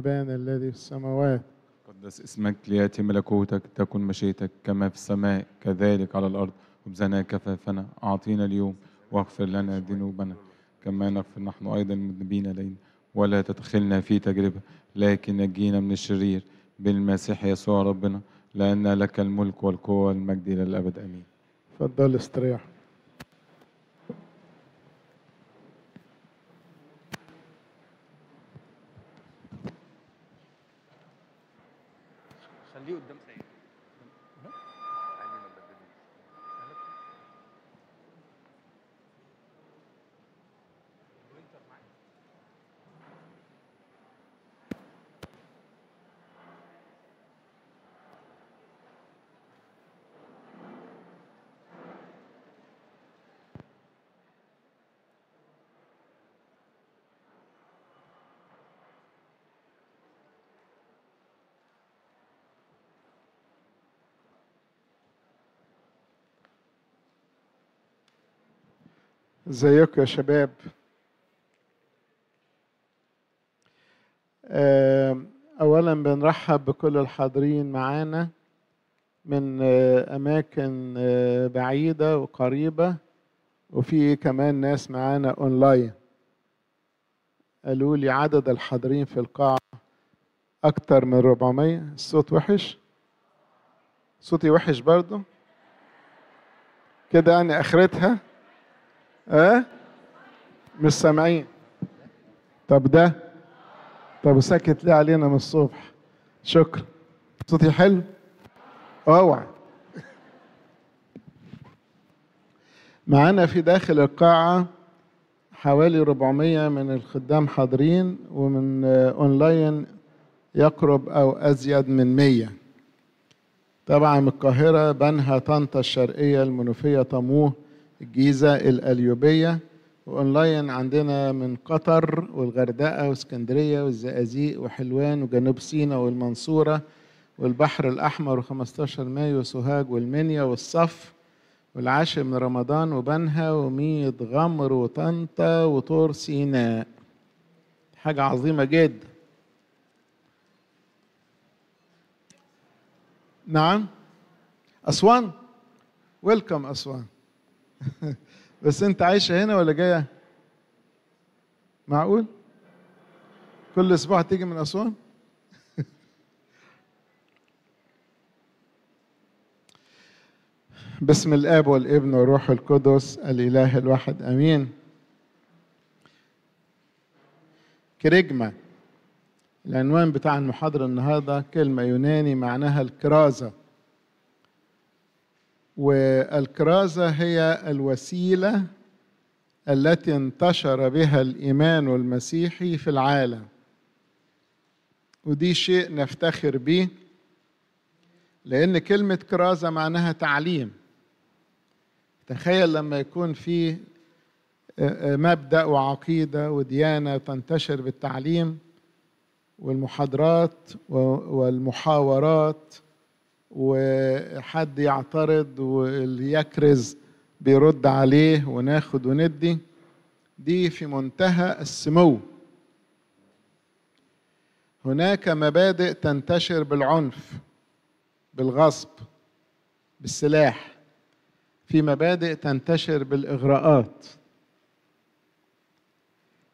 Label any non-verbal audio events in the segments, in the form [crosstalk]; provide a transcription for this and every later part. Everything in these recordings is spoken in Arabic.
أبانا الذي في السماوات قدس اسمك ليأتي ملكوتك تكن مشيئتك كما في السماء كذلك على الأرض خبزنا كفافنا أعطينا اليوم واغفر لنا ذنوبنا كما نغفر نحن أيضا المذنبين إلينا ولا تدخلنا في تجربة لكن نجينا من الشرير بالمسيح يسوع ربنا لأن لك الملك والقوة والمجد إلى الأبد آمين. تفضل استريح. ازيكم يا شباب اولا بنرحب بكل الحاضرين معانا من آه، اماكن آه، بعيده وقريبه وفي كمان ناس معانا اونلاين قالوا لي عدد الحاضرين في القاعه اكتر من 400 الصوت وحش صوتي وحش برضه كده يعني اخرتها اه مش سامعين طب ده طب ساكت ليه علينا من الصبح شكرا صوتي حلو اوعى معانا في داخل القاعة حوالي 400 من الخدام حاضرين ومن اونلاين يقرب او ازيد من 100 طبعا من القاهرة بنها طنطا الشرقية المنوفية طموه الجيزة الأليوبية وأونلاين عندنا من قطر والغردقة واسكندرية والزقازيق وحلوان وجنوب سيناء والمنصورة والبحر الأحمر و15 مايو وسوهاج والمنيا والصف والعاشر من رمضان وبنها وميد غمر وطنطا وطور سيناء حاجة عظيمة جدا نعم أسوان ويلكم أسوان [laughs] بس انت عايشه هنا ولا جايه معقول كل اسبوع تيجي من اسوان [laughs] باسم الاب والابن والروح القدس الاله الواحد امين كريجما العنوان بتاع المحاضره النهارده كلمه يوناني معناها الكرازه والكرازة هي الوسيلة التي انتشر بها الإيمان المسيحي في العالم ودي شيء نفتخر به لأن كلمة كرازة معناها تعليم تخيل لما يكون في آه، آه، مبدأ وعقيدة وديانة تنتشر بالتعليم والمحاضرات والمحاورات وحد يعترض واللي يكرز بيرد عليه وناخد وندي دي في منتهى السمو هناك مبادئ تنتشر بالعنف بالغصب بالسلاح في مبادئ تنتشر بالاغراءات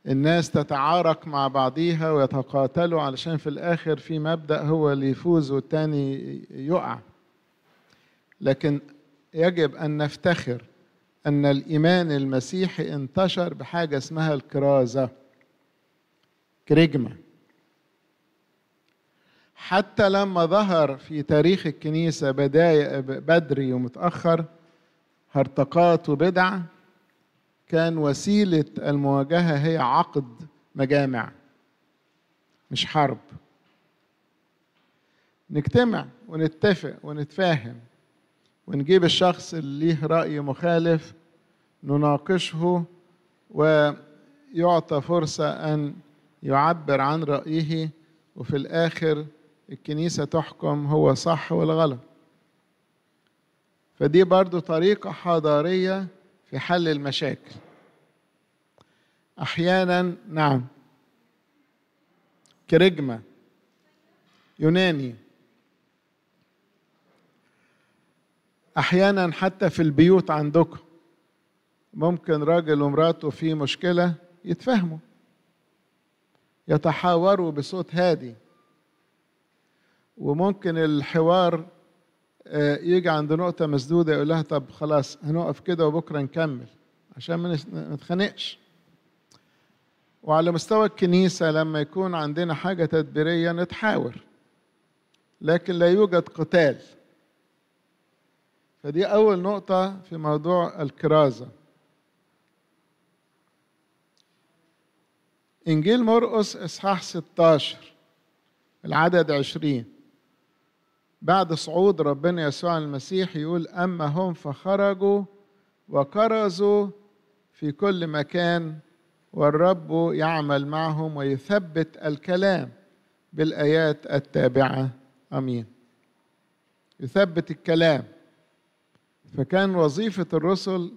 الناس تتعارك مع بعضيها ويتقاتلوا علشان في الآخر في مبدأ هو اللي يفوز والتاني يقع لكن يجب أن نفتخر أن الإيمان المسيحي انتشر بحاجة اسمها الكرازة كريجما حتى لما ظهر في تاريخ الكنيسة بداية بدري ومتأخر هرطقات وبدع كان وسيله المواجهه هي عقد مجامع مش حرب نجتمع ونتفق ونتفاهم ونجيب الشخص اللي ليه راي مخالف نناقشه ويعطى فرصه ان يعبر عن رايه وفي الاخر الكنيسه تحكم هو صح ولا غلط فدي برضو طريقه حضاريه في حل المشاكل احيانا نعم كرجمه يوناني احيانا حتى في البيوت عندكم ممكن راجل ومراته في مشكله يتفاهموا يتحاوروا بصوت هادي وممكن الحوار آه، يجي عند نقطة مسدودة يقول لها طب خلاص هنقف كده وبكرة نكمل عشان ما نتخانقش وعلى مستوى الكنيسة لما يكون عندنا حاجة تدبيرية نتحاور لكن لا يوجد قتال فدي أول نقطة في موضوع الكرازة إنجيل مرقس إصحاح 16 العدد 20 بعد صعود ربنا يسوع المسيح يقول أما هم فخرجوا وكرزوا في كل مكان والرب يعمل معهم ويثبت الكلام بالآيات التابعة أمين يثبت الكلام فكان وظيفة الرسل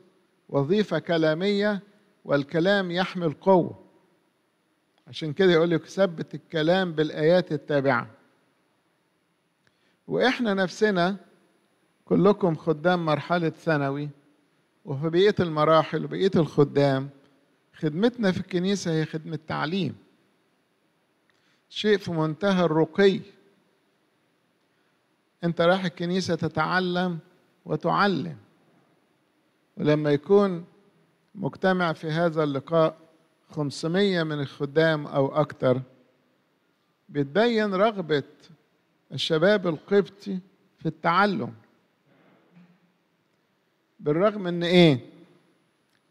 وظيفة كلامية والكلام يحمل قوة عشان كده يقول لك ثبت الكلام بالآيات التابعة واحنا نفسنا كلكم خدام مرحله ثانوي وفي بقيه المراحل وبقيه الخدام خدمتنا في الكنيسه هي خدمه تعليم شيء في منتهى الرقي انت رايح الكنيسه تتعلم وتعلم ولما يكون مجتمع في هذا اللقاء 500 من الخدام او اكثر بتبين رغبه الشباب القبطي في التعلم بالرغم ان ايه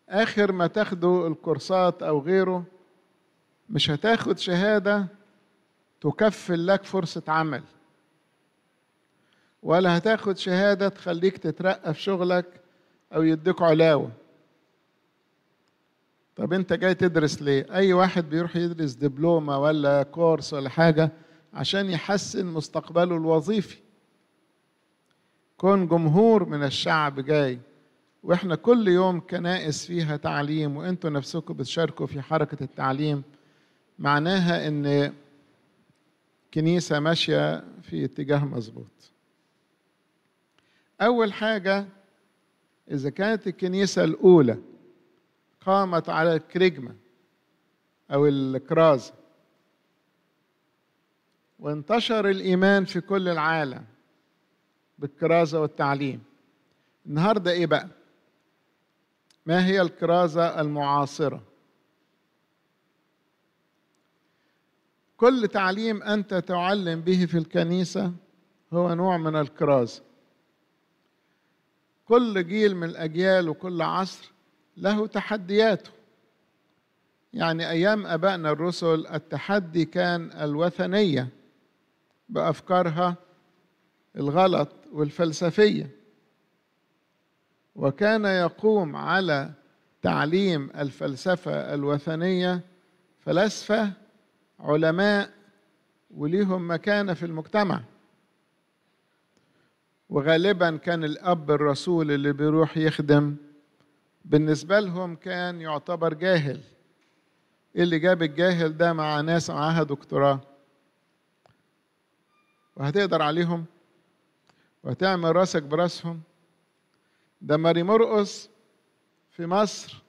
اخر ما تاخدوا الكورسات او غيره مش هتاخد شهاده تكفل لك فرصه عمل ولا هتاخد شهاده تخليك تترقى في شغلك او يديك علاوه طب انت جاي تدرس ليه اي واحد بيروح يدرس دبلومه ولا كورس ولا حاجه عشان يحسن مستقبله الوظيفي كون جمهور من الشعب جاي واحنا كل يوم كنائس فيها تعليم وانتوا نفسكم بتشاركوا في حركه التعليم معناها ان كنيسه ماشيه في اتجاه مظبوط اول حاجه اذا كانت الكنيسه الاولى قامت على الكريجمه او الكرازه وانتشر الإيمان في كل العالم بالكرازة والتعليم النهاردة إيه بقى؟ ما هي الكرازة المعاصرة؟ كل تعليم أنت تعلم به في الكنيسة هو نوع من الكرازة كل جيل من الأجيال وكل عصر له تحدياته يعني أيام أبائنا الرسل التحدي كان الوثنية بافكارها الغلط والفلسفيه وكان يقوم على تعليم الفلسفه الوثنيه فلاسفه علماء وليهم مكانه في المجتمع وغالبا كان الاب الرسول اللي بيروح يخدم بالنسبه لهم كان يعتبر جاهل اللي جاب الجاهل ده مع ناس معاها دكتوراه وهتقدر عليهم وهتعمل راسك براسهم ده ماري مرقص في مصر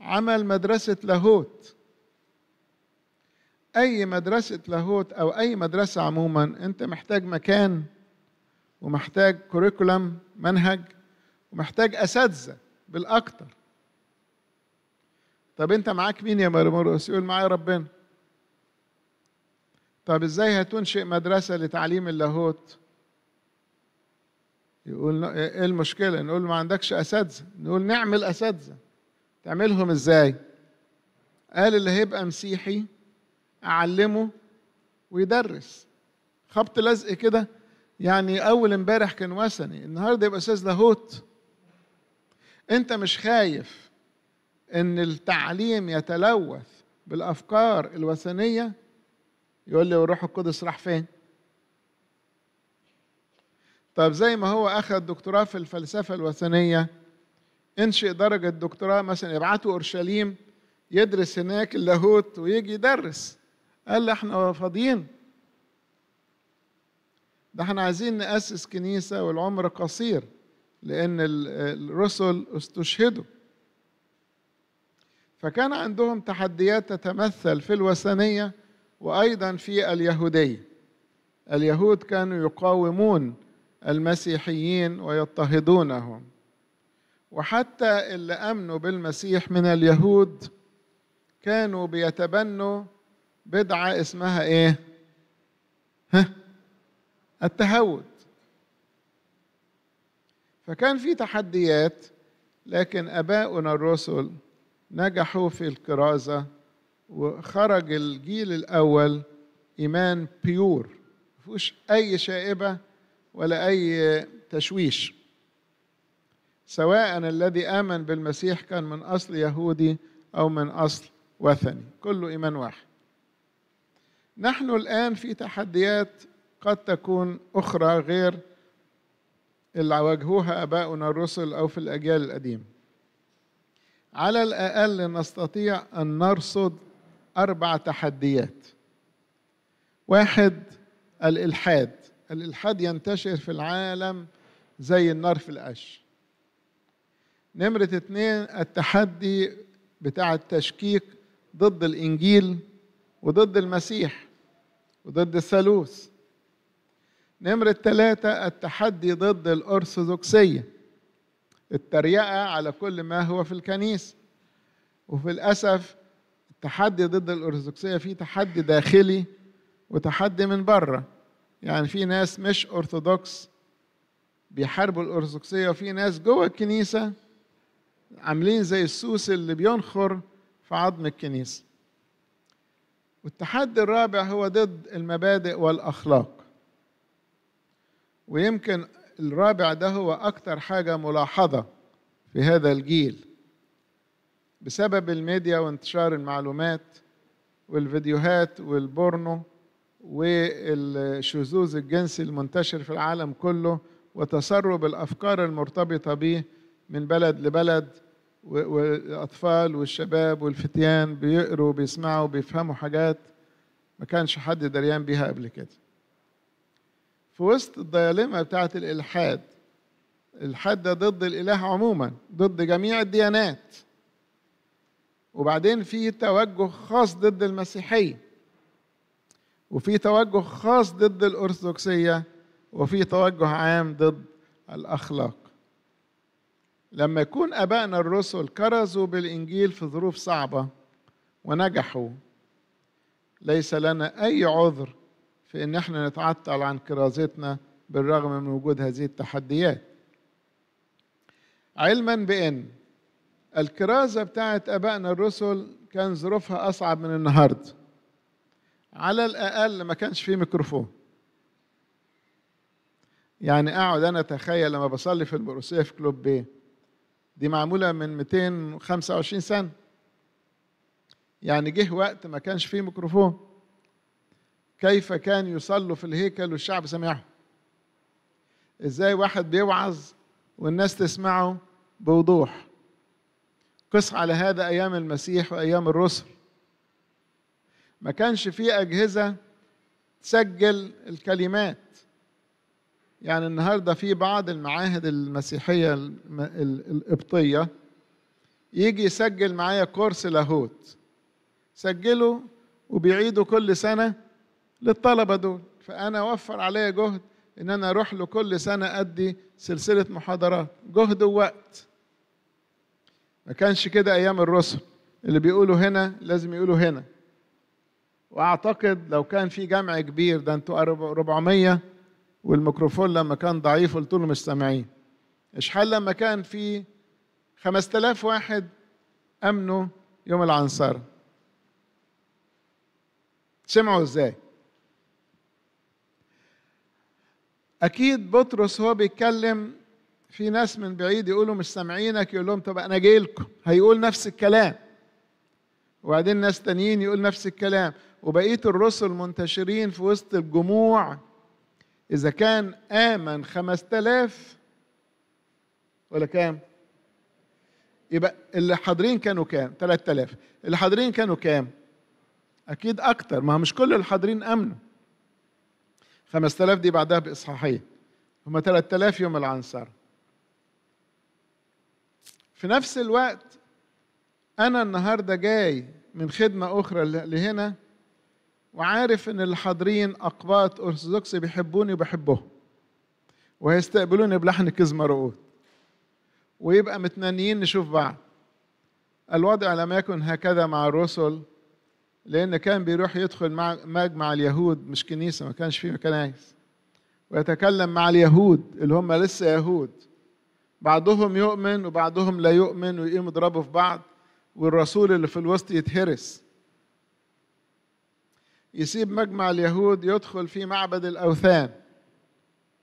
عمل مدرسة لاهوت أي مدرسة لاهوت أو أي مدرسة عموما أنت محتاج مكان ومحتاج كوريكولم منهج ومحتاج أساتذة بالأكتر طب أنت معاك مين يا ماري مرقص يقول معايا ربنا طب ازاي هتنشئ مدرسه لتعليم اللاهوت يقول ايه المشكله نقول ما عندكش اساتذه نقول نعمل اساتذه تعملهم ازاي قال اللي هيبقى مسيحي اعلمه ويدرس خبط لزق كده يعني اول امبارح كان وثني النهارده يبقى استاذ لاهوت انت مش خايف ان التعليم يتلوث بالافكار الوثنيه يقول لي والروح القدس راح فين طب زي ما هو أخذ دكتوراه في الفلسفة الوثنية انشئ درجة دكتوراه مثلا يبعته أورشليم يدرس هناك اللاهوت ويجي يدرس قال لي احنا فاضيين ده احنا عايزين نأسس كنيسة والعمر قصير لأن الرسل استشهدوا فكان عندهم تحديات تتمثل في الوثنية وايضا في اليهوديه اليهود كانوا يقاومون المسيحيين ويضطهدونهم وحتى اللي امنوا بالمسيح من اليهود كانوا بيتبنوا بدعه اسمها ايه ها التهود فكان في تحديات لكن اباؤنا الرسل نجحوا في الكرازه وخرج الجيل الأول إيمان بيور ما فيهوش أي شائبة ولا أي تشويش سواء الذي آمن بالمسيح كان من أصل يهودي أو من أصل وثني كله إيمان واحد نحن الآن في تحديات قد تكون أخرى غير اللي واجهوها أباؤنا الرسل أو في الأجيال القديمة على الأقل نستطيع أن نرصد أربع تحديات واحد الإلحاد الإلحاد ينتشر في العالم زي النار في القش نمرة اتنين التحدي بتاع التشكيك ضد الإنجيل وضد المسيح وضد الثالوث نمرة ثلاثة التحدي ضد الأرثوذكسية التريقة على كل ما هو في الكنيسة وفي الأسف تحدي ضد الأرثوذكسية في تحدي داخلي وتحدي من بره يعني في ناس مش أرثوذكس بيحاربوا الأرثوذكسية وفي ناس جوه الكنيسة عاملين زي السوس اللي بينخر في عظم الكنيسة والتحدي الرابع هو ضد المبادئ والأخلاق ويمكن الرابع ده هو أكتر حاجة ملاحظة في هذا الجيل بسبب الميديا وانتشار المعلومات والفيديوهات والبورنو والشذوذ الجنسي المنتشر في العالم كله وتسرب الافكار المرتبطه به من بلد لبلد والاطفال والشباب والفتيان بيقروا بيسمعوا بيفهموا حاجات ما كانش حد دريان بيها قبل كده في وسط الضيالمه بتاعه الالحاد الحد ضد الاله عموما ضد جميع الديانات وبعدين في توجه خاص ضد المسيحيه وفي توجه خاص ضد الارثوذكسيه وفي توجه عام ضد الاخلاق لما يكون ابائنا الرسل كرزوا بالانجيل في ظروف صعبه ونجحوا ليس لنا اي عذر في ان احنا نتعطل عن كرازتنا بالرغم من وجود هذه التحديات علما بان الكرازة بتاعت أبائنا الرسل كان ظروفها أصعب من النهاردة على الأقل ما كانش فيه ميكروفون يعني أقعد أنا أتخيل لما بصلي في البروسية في كلوب بي دي معمولة من 225 سنة يعني جه وقت ما كانش فيه ميكروفون كيف كان يصلوا في الهيكل والشعب سمعه ازاي واحد بيوعظ والناس تسمعه بوضوح قس على هذا ايام المسيح وايام الرسل ما كانش في اجهزه تسجل الكلمات يعني النهارده في بعض المعاهد المسيحيه القبطيه يجي يسجل معايا كورس لاهوت سجله وبيعيدوا كل سنه للطلبه دول فانا اوفر عليا جهد ان انا اروح له كل سنه ادي سلسله محاضرات جهد ووقت ما كانش كده ايام الرسل اللي بيقولوا هنا لازم يقولوا هنا واعتقد لو كان في جمع كبير ده انتوا 400 والميكروفون لما كان ضعيف قلت لهم مستمعين اشحال لما كان في 5000 واحد امنوا يوم العنصره سمعوا ازاي اكيد بطرس هو بيتكلم في ناس من بعيد يقولوا مش سامعينك يقول لهم طب انا جاي لكم هيقول نفس الكلام وبعدين ناس تانيين يقول نفس الكلام وبقيه الرسل منتشرين في وسط الجموع اذا كان امن خمسة آلاف ولا كام يبقى اللي حاضرين كانوا كام 3000 اللي حاضرين كانوا كام اكيد اكتر ما مش كل اللي حاضرين امنوا 5000 دي بعدها باصحاحين هم 3000 يوم العنصر في نفس الوقت أنا النهاردة جاي من خدمة أخرى لهنا وعارف إن الحاضرين أقباط أرثوذكس بيحبوني وبحبهم وهيستقبلوني بلحن كزمرقوط ويبقى متنانيين نشوف بعض الوضع لم يكن هكذا مع الرسل لأن كان بيروح يدخل مع مجمع اليهود مش كنيسة ما كانش فيه كنايس ويتكلم مع اليهود اللي هم لسه يهود بعضهم يؤمن وبعضهم لا يؤمن ويقيموا يضربوا في بعض والرسول اللي في الوسط يتهرس يسيب مجمع اليهود يدخل في معبد الأوثان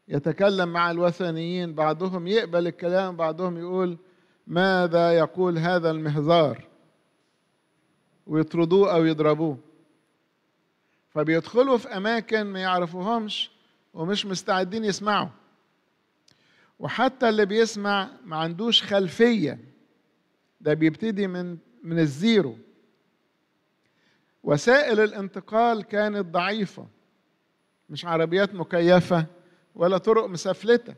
يتكلم مع الوثنيين بعضهم يقبل الكلام بعضهم يقول ماذا يقول هذا المهزار ويطردوه أو يضربوه فبيدخلوا في أماكن ما يعرفوهمش ومش مستعدين يسمعوا وحتى اللي بيسمع ما عندوش خلفية ده بيبتدي من من الزيرو وسائل الانتقال كانت ضعيفة مش عربيات مكيفة ولا طرق مسفلتة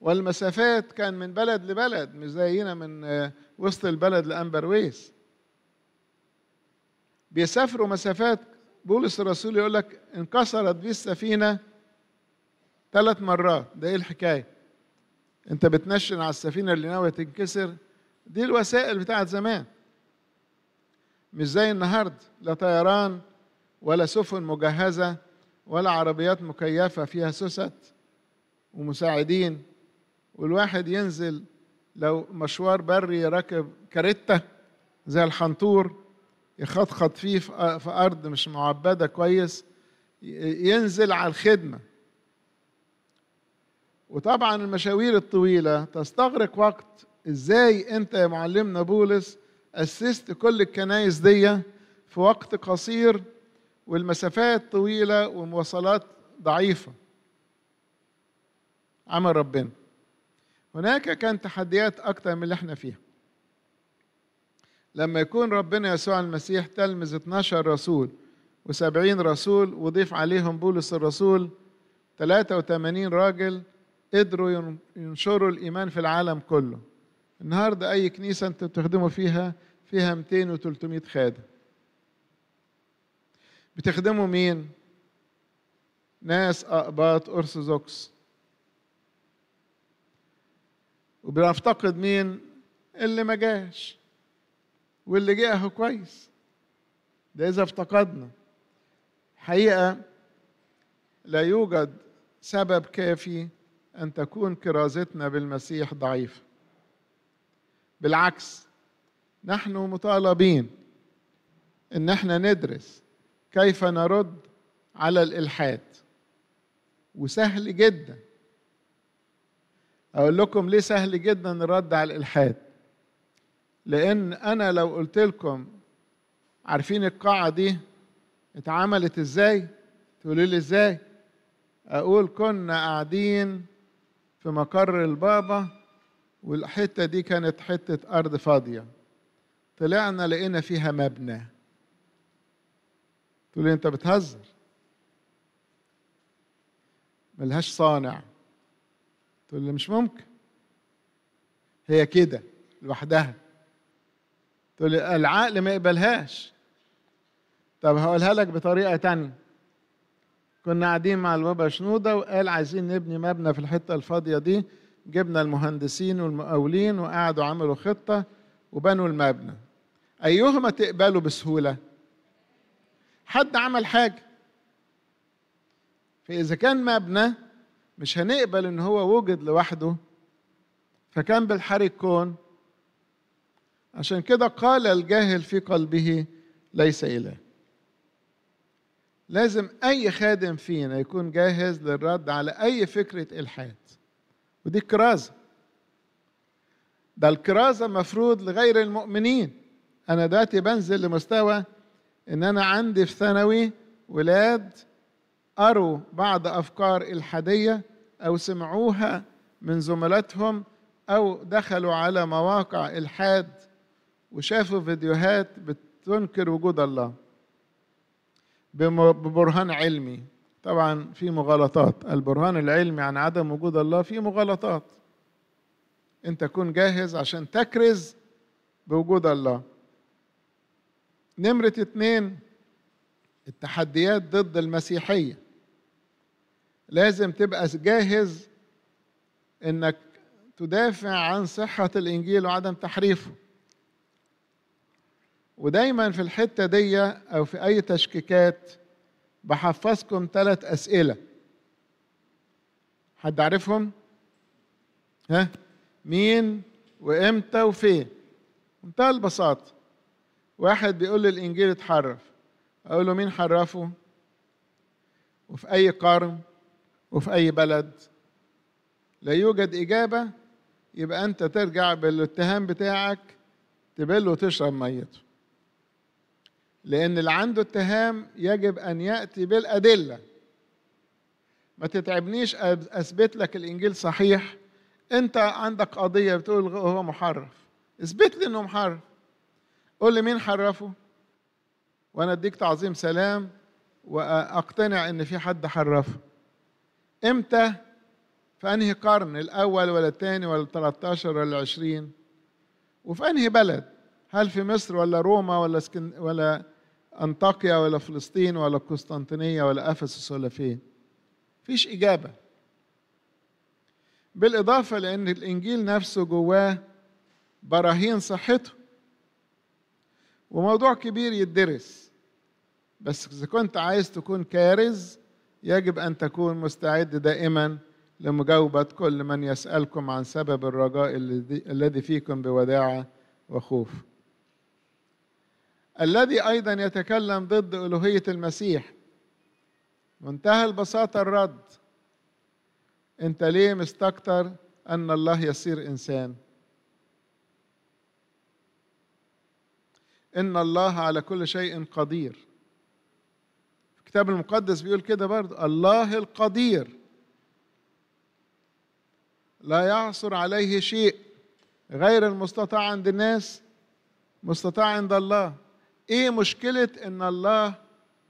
والمسافات كان من بلد لبلد مش زينا من آه، وسط البلد لامبرويس بيسافروا مسافات بولس الرسول يقول لك انكسرت بيه السفينة ثلاث مرات ده ايه الحكاية انت بتنشن على السفينه اللي ناويه تنكسر دي الوسائل بتاعت زمان مش زي النهارده لا طيران ولا سفن مجهزه ولا عربيات مكيفه فيها سوست ومساعدين والواحد ينزل لو مشوار بري راكب كاريتا زي الحنطور يخطخط فيه في ارض مش معبده كويس ينزل على الخدمه وطبعا المشاوير الطويلة تستغرق وقت ازاي انت يا معلمنا بولس أسست كل الكنايس دي في وقت قصير والمسافات طويلة والمواصلات ضعيفة عمل ربنا هناك كان تحديات أكتر من اللي احنا فيها لما يكون ربنا يسوع المسيح تلمذ 12 رسول و70 رسول وضيف عليهم بولس الرسول 83 راجل قدروا ينشروا الإيمان في العالم كله النهاردة أي كنيسة أنت بتخدموا فيها فيها 200 و 300 خادم بتخدموا مين؟ ناس أقباط أرثوذكس وبنفتقد مين؟ اللي ما جاش واللي جه أهو كويس ده إذا افتقدنا حقيقة لا يوجد سبب كافي أن تكون كرازتنا بالمسيح ضعيفة بالعكس نحن مطالبين ان احنا ندرس كيف نرد على الالحاد وسهل جدا اقول لكم ليه سهل جدا الرد على الالحاد لان انا لو قلت لكم عارفين القاعه دي اتعملت ازاي تقولوا لي ازاي اقول كنا قاعدين في مقر البابا والحتة دي كانت حتة أرض فاضية طلعنا لقينا فيها مبنى تقول لي أنت بتهزر ملهاش صانع تقول لي مش ممكن هي كده لوحدها تقول لي العقل ما يقبلهاش طب هقولها لك بطريقة تانية كنا قاعدين مع البابا شنوده وقال عايزين نبني مبنى في الحته الفاضيه دي جبنا المهندسين والمقاولين وقعدوا عملوا خطه وبنوا المبنى ايهما تقبله بسهوله حد عمل حاجه فاذا كان مبنى مش هنقبل ان هو وجد لوحده فكان بالحري الكون عشان كده قال الجاهل في قلبه ليس اله لازم أي خادم فينا يكون جاهز للرد على أي فكرة إلحاد ودي الكرازة ده الكرازة مفروض لغير المؤمنين أنا دلوقتي بنزل لمستوى إن أنا عندي في ثانوي ولاد قروا بعض أفكار إلحادية أو سمعوها من زملاتهم أو دخلوا على مواقع إلحاد وشافوا فيديوهات بتنكر وجود الله ببرهان علمي طبعا في مغالطات البرهان العلمي عن عدم وجود الله في مغالطات انت تكون جاهز عشان تكرز بوجود الله نمرة اتنين التحديات ضد المسيحية لازم تبقى جاهز انك تدافع عن صحة الانجيل وعدم تحريفه ودايما في الحتة دي أو في أي تشكيكات بحفظكم ثلاث أسئلة حد عارفهم؟ ها؟ مين وإمتى وفين؟ منتهى البساطة واحد بيقول لي الإنجيل اتحرف أقول له مين حرفه؟ وفي أي قرن؟ وفي أي بلد؟ لا يوجد إجابة يبقى أنت ترجع بالاتهام بتاعك تبله وتشرب ميته لأن اللي عنده اتهام يجب أن يأتي بالأدلة ما تتعبنيش أثبت لك الإنجيل صحيح أنت عندك قضية بتقول هو محرف اثبت لي إنه محرف قول لي مين حرفه وأنا أديك تعظيم سلام وأقتنع إن في حد حرفه إمتى في أنهي قرن الأول ولا الثاني ولا ال13 ولا العشرين وفي أنهي بلد هل في مصر ولا روما ولا سكن ولا أنطاكيا ولا فلسطين ولا قسطنطينية ولا أفسس ولا فين فيش إجابة بالإضافة لأن الإنجيل نفسه جواه براهين صحته وموضوع كبير يدرس بس إذا كنت عايز تكون كارز يجب أن تكون مستعد دائما لمجاوبة كل من يسألكم عن سبب الرجاء الذي فيكم بوداعة وخوف الذي ايضا يتكلم ضد الوهيه المسيح منتهى البساطه الرد انت ليه مستكتر ان الله يصير انسان ان الله على كل شيء قدير الكتاب المقدس بيقول كده برضه الله القدير لا يعصر عليه شيء غير المستطاع عند الناس مستطاع عند الله ايه مشكله ان الله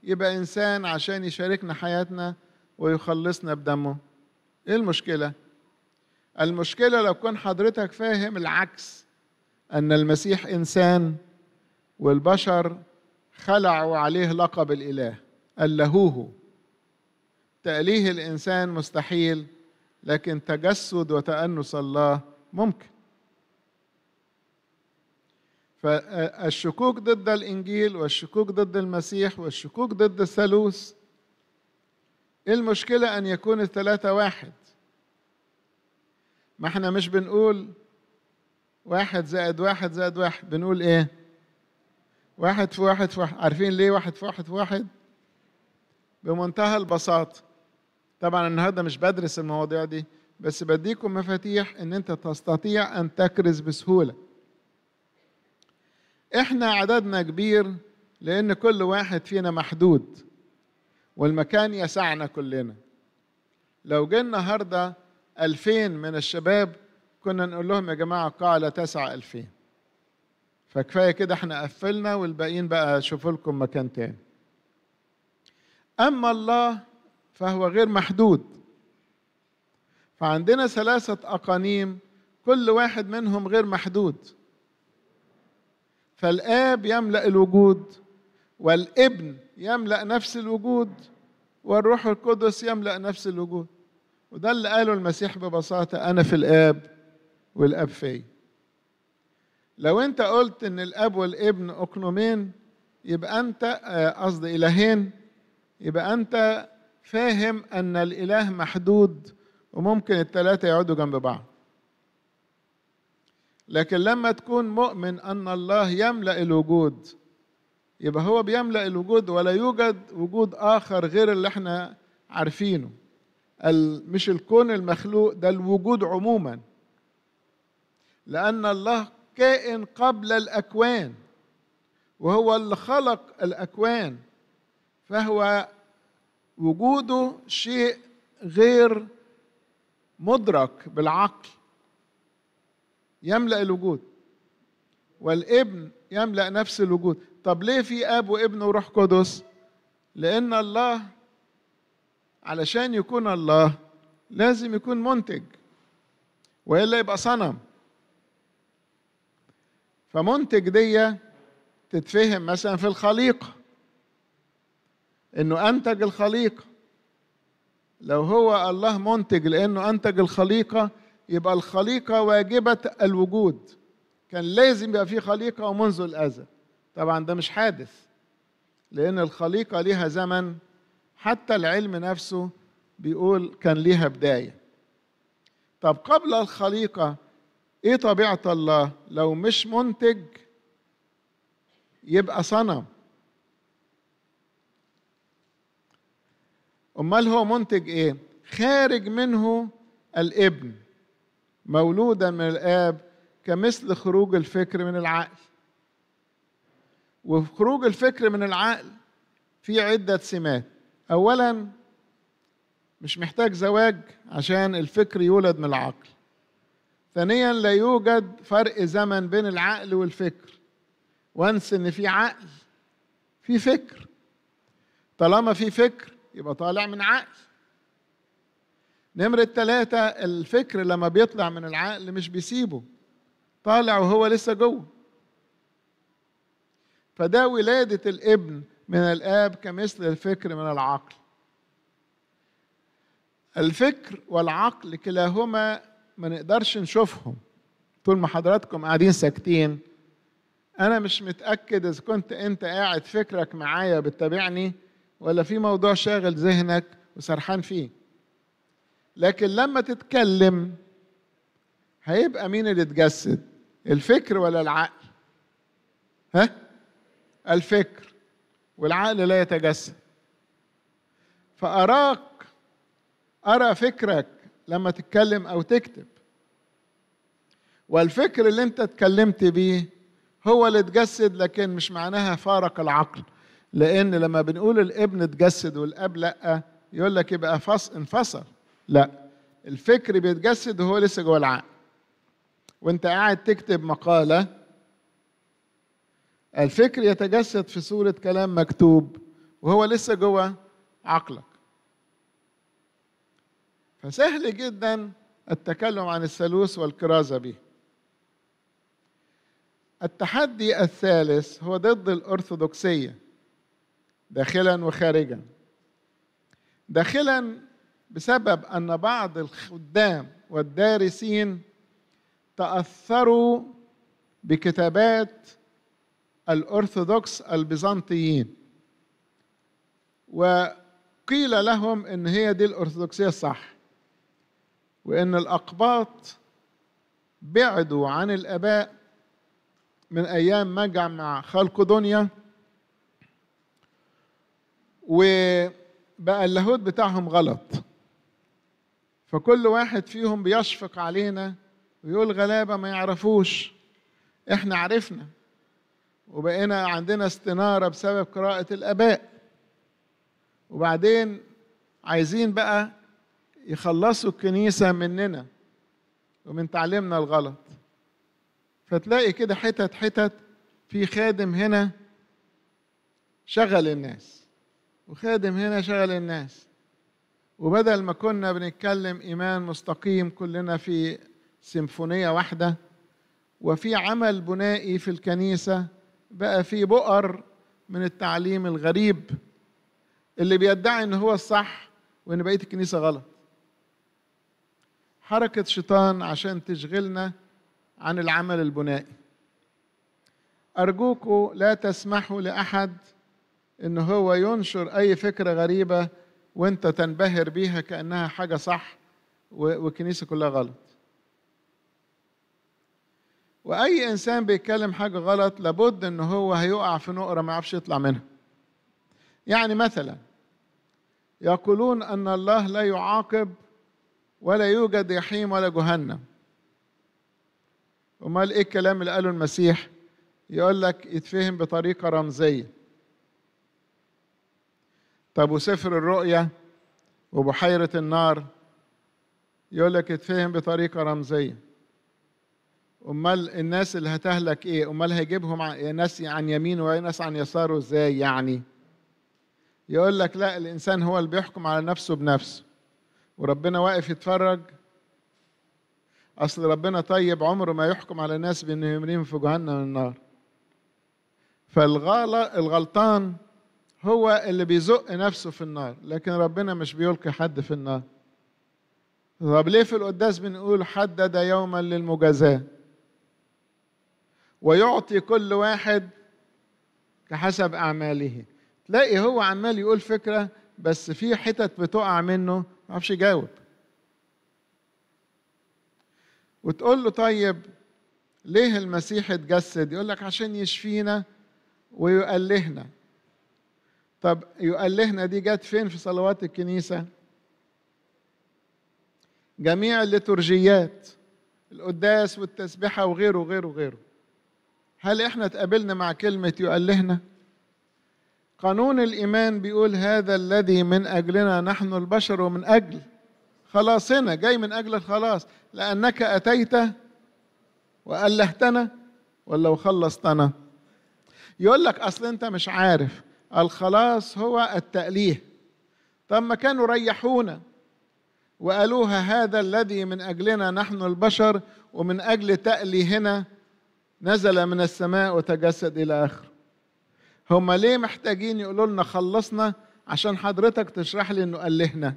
يبقى انسان عشان يشاركنا حياتنا ويخلصنا بدمه ايه المشكله المشكله لو كان حضرتك فاهم العكس ان المسيح انسان والبشر خلعوا عليه لقب الاله الهوه تأليه الإنسان مستحيل لكن تجسد وتأنس الله ممكن فالشكوك ضد الانجيل والشكوك ضد المسيح والشكوك ضد الثالوث ايه المشكله ان يكون الثلاثه واحد ما احنا مش بنقول واحد زائد واحد زائد واحد بنقول ايه واحد في واحد في واحد عارفين ليه واحد في واحد في واحد بمنتهى البساطه طبعا النهارده مش بدرس المواضيع دي بس بديكم مفاتيح ان انت تستطيع ان تكرز بسهوله احنا عددنا كبير لان كل واحد فينا محدود والمكان يسعنا كلنا لو جه النهارده ألفين من الشباب كنا نقول لهم يا جماعة القاعة لا تسع ألفين فكفاية كده احنا قفلنا والباقيين بقى شوفوا لكم مكان تاني أما الله فهو غير محدود فعندنا ثلاثة أقانيم كل واحد منهم غير محدود فالاب يملا الوجود والابن يملا نفس الوجود والروح القدس يملا نفس الوجود وده اللي قاله المسيح ببساطه انا في الاب والاب فيا لو انت قلت ان الاب والابن اقنومين يبقى انت آه، قصدي الهين يبقى انت فاهم ان الاله محدود وممكن الثلاثه يقعدوا جنب بعض لكن لما تكون مؤمن أن الله يملأ الوجود يبقى هو بيملأ الوجود ولا يوجد وجود آخر غير اللي احنا عارفينه مش الكون المخلوق ده الوجود عموما لأن الله كائن قبل الأكوان وهو اللي خلق الأكوان فهو وجوده شيء غير مدرك بالعقل يملأ الوجود والابن يملأ نفس الوجود طب ليه في اب وابن وروح قدس لان الله علشان يكون الله لازم يكون منتج والا يبقى صنم فمنتج دي تتفهم مثلا في الخليقه انه انتج الخليقه لو هو الله منتج لانه انتج الخليقه يبقى الخليقة واجبة الوجود كان لازم يبقى في خليقة ومنذ الأزل طبعا ده مش حادث لأن الخليقة ليها زمن حتى العلم نفسه بيقول كان ليها بداية طب قبل الخليقة إيه طبيعة الله لو مش منتج يبقى صنم امال هو منتج ايه خارج منه الابن مولودا من الاب كمثل خروج الفكر من العقل وخروج الفكر من العقل في عده سمات اولا مش محتاج زواج عشان الفكر يولد من العقل ثانيا لا يوجد فرق زمن بين العقل والفكر وانس ان في عقل في فكر طالما في فكر يبقى طالع من عقل نمرة ثلاثة الفكر لما بيطلع من العقل مش بيسيبه طالع وهو لسه جوه فده ولادة الابن من الآب كمثل الفكر من العقل الفكر والعقل كلاهما ما نقدرش نشوفهم طول ما حضراتكم قاعدين ساكتين أنا مش متأكد إذا كنت أنت قاعد فكرك معايا بتتابعني ولا في موضوع شاغل ذهنك وسرحان فيه لكن لما تتكلم هيبقى مين اللي اتجسد الفكر ولا العقل ها الفكر والعقل لا يتجسد فاراك ارى فكرك لما تتكلم او تكتب والفكر اللي انت اتكلمت بيه هو اللي اتجسد لكن مش معناها فارق العقل لان لما بنقول الابن اتجسد والاب لا يقول لك يبقى فص انفصل لا الفكر بيتجسد وهو لسه جوه العقل وانت قاعد تكتب مقاله الفكر يتجسد في صوره كلام مكتوب وهو لسه جوه عقلك فسهل جدا التكلم عن الثالوث والكرازه به التحدي الثالث هو ضد الأرثوذكسية داخلا وخارجا داخلا بسبب ان بعض الخدام والدارسين تاثروا بكتابات الارثوذكس البيزنطيين وقيل لهم ان هي دي الارثوذكسيه الصح وان الاقباط بعدوا عن الاباء من ايام مجع خلق دنيا وبقى اللاهوت بتاعهم غلط فكل واحد فيهم بيشفق علينا ويقول غلابة ما يعرفوش احنا عرفنا وبقينا عندنا استنارة بسبب قراءة الآباء وبعدين عايزين بقى يخلصوا الكنيسة مننا ومن تعليمنا الغلط فتلاقي كده حتت حتت في خادم هنا شغل الناس وخادم هنا شغل الناس وبدل ما كنا بنتكلم إيمان مستقيم كلنا في سيمفونية واحدة وفي عمل بنائي في الكنيسة بقى في بؤر من التعليم الغريب اللي بيدعي إن هو الصح وإن بقية الكنيسة غلط حركة شيطان عشان تشغلنا عن العمل البنائي أرجوكم لا تسمحوا لأحد إن هو ينشر أي فكرة غريبة وانت تنبهر بيها كانها حاجه صح والكنيسه كلها غلط واي انسان بيتكلم حاجه غلط لابد ان هو هيقع في نقره ما يعرفش يطلع منها يعني مثلا يقولون ان الله لا يعاقب ولا يوجد جحيم ولا جهنم امال ايه الكلام اللي قاله المسيح يقول لك يتفهم بطريقه رمزيه طب وسفر الرؤيا وبحيرة النار يقول لك اتفهم بطريقة رمزية أمال الناس اللي هتهلك إيه؟ أمال هيجيبهم ناس عن يمين وناس عن يساره إزاي يعني؟ يقول لك لا الإنسان هو اللي بيحكم على نفسه بنفسه وربنا واقف يتفرج أصل ربنا طيب عمره ما يحكم على الناس بأنه يمرين في جهنم النار فالغلطان هو اللي بيزق نفسه في النار لكن ربنا مش بيلقي حد في النار طب ليه في القداس بنقول حدد يوما للمجازاة ويعطي كل واحد كحسب أعماله تلاقي هو عمال يقول فكرة بس في حتت بتقع منه ما يعرفش يجاوب وتقول له طيب ليه المسيح اتجسد يقول لك عشان يشفينا ويؤلهنا طب يؤلهنا دي جت فين في صلوات الكنيسة؟ جميع الليتورجيات القداس والتسبحة وغيره وغيره وغيره هل احنا تقابلنا مع كلمة يؤلهنا؟ قانون الإيمان بيقول هذا الذي من أجلنا نحن البشر ومن أجل خلاصنا جاي من أجل الخلاص لأنك أتيت وألهتنا ولا وخلصتنا يقول لك أصل أنت مش عارف الخلاص هو التأليه طب ما كانوا ريحونا وقالوها هذا الذي من أجلنا نحن البشر ومن أجل تأليهنا نزل من السماء وتجسد إلى آخر هم ليه محتاجين يقولوا لنا خلصنا عشان حضرتك تشرح لي انه ألهنا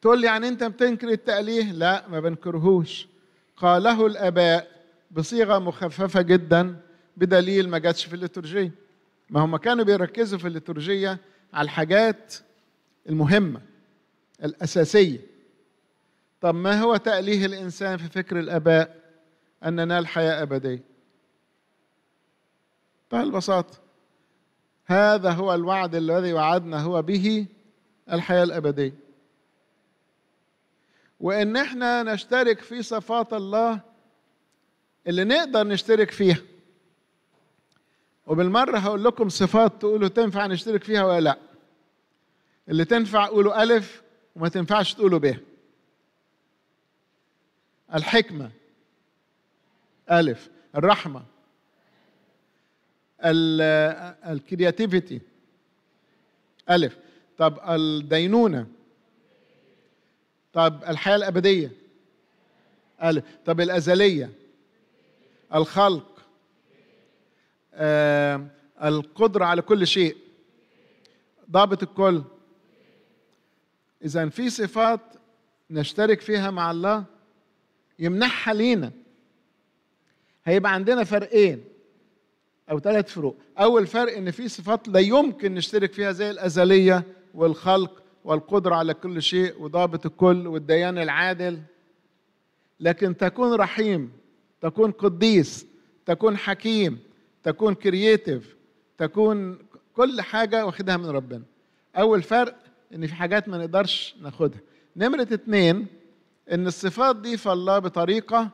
تقول لي يعني انت بتنكر التأليه لا ما بنكرهوش قاله الآباء بصيغة مخففة جدا بدليل ما جاتش في الليتورجيه ما هم كانوا بيركزوا في الليتورجية على الحاجات المهمة الأساسية طب ما هو تأليه الإنسان في فكر الآباء أن ننال حياة أبدية بكل طيب بساطة هذا هو الوعد الذي وعدنا هو به الحياة الأبدية وإن احنا نشترك في صفات الله اللي نقدر نشترك فيها وبالمرة هقول لكم صفات تقولوا تنفع نشترك فيها ولا لأ اللي تنفع قولوا ألف وما تنفعش تقولوا ب الحكمة ألف الرحمة الكرياتيفيتي ألف طب الدينونة طب الحياة الأبدية ألف طب الأزلية الخلق آه، القدرة على كل شيء ضابط الكل إذا في صفات نشترك فيها مع الله يمنحها لينا هيبقى عندنا فرقين أو ثلاث فروق أول فرق إن في صفات لا يمكن نشترك فيها زي الأزلية والخلق والقدرة على كل شيء وضابط الكل والديان العادل لكن تكون رحيم تكون قديس تكون حكيم تكون كرييتيف تكون كل حاجة واخدها من ربنا أول فرق إن في حاجات ما نقدرش ناخدها نمرة اتنين إن الصفات دي في الله بطريقة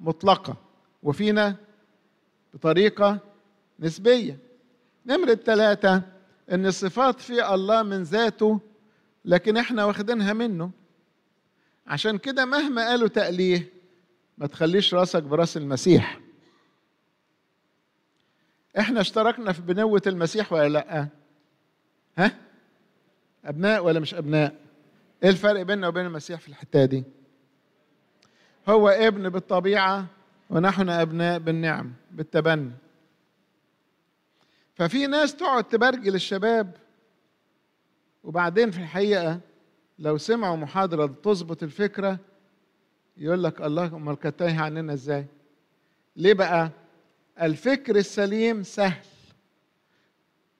مطلقة وفينا بطريقة نسبية نمرة ثلاثة إن الصفات في الله من ذاته لكن إحنا واخدينها منه عشان كده مهما قالوا تأليه ما تخليش راسك براس المسيح احنا اشتركنا في بنوة المسيح ولا لا ها ابناء ولا مش ابناء ايه الفرق بيننا وبين المسيح في الحته دي هو ابن بالطبيعه ونحن ابناء بالنعم بالتبني ففي ناس تقعد تبرجل الشباب وبعدين في الحقيقه لو سمعوا محاضره تظبط الفكره يقول لك الله امال كانت عننا ازاي ليه بقى الفكر السليم سهل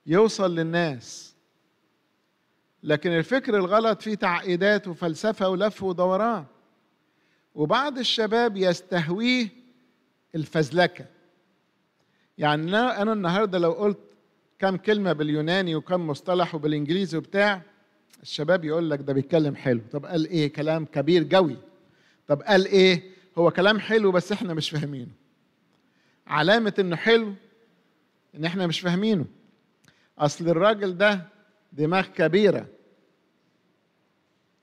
يوصل للناس لكن الفكر الغلط فيه تعقيدات وفلسفه ولف ودوران وبعض الشباب يستهويه الفزلكه يعني انا النهارده لو قلت كم كلمه باليوناني وكم مصطلح وبالانجليزي وبتاع الشباب يقول لك ده بيتكلم حلو طب قال ايه كلام كبير قوي طب قال ايه هو كلام حلو بس احنا مش فاهمينه علامة إنه حلو إن إحنا مش فاهمينه أصل الراجل ده دماغ كبيرة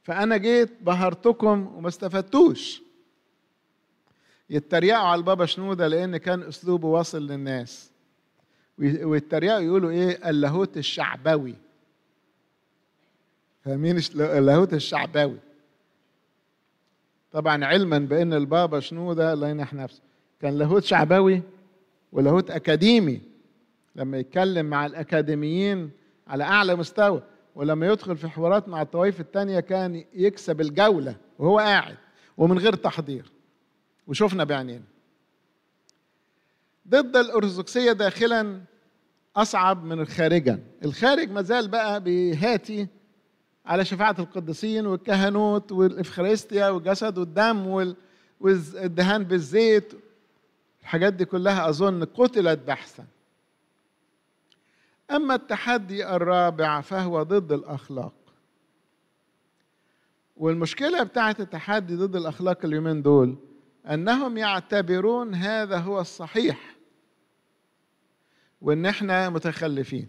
فأنا جيت بهرتكم وما استفدتوش يتريقوا على البابا شنودة لأن كان أسلوبه واصل للناس ويتريقوا يقولوا إيه اللاهوت الشعبوي فاهمين اللاهوت الشعبوي طبعا علما بأن البابا شنودة الله ينح نفسه كان لاهوت شعبوي ولاهوت أكاديمي لما يتكلم مع الأكاديميين على أعلى مستوى ولما يدخل في حوارات مع الطوائف الثانيه كان يكسب الجولة وهو قاعد ومن غير تحضير وشفنا بعينينا ضد الأرثوذكسية داخلا أصعب من خارجا الخارج مازال بقى بيهاتي على شفاعة القديسين والكهنوت والإفخارستيا والجسد والدم والدهان بالزيت الحاجات دي كلها أظن قتلت بحثا أما التحدي الرابع فهو ضد الأخلاق والمشكلة بتاعة التحدي ضد الأخلاق اليومين دول أنهم يعتبرون هذا هو الصحيح وإن إحنا متخلفين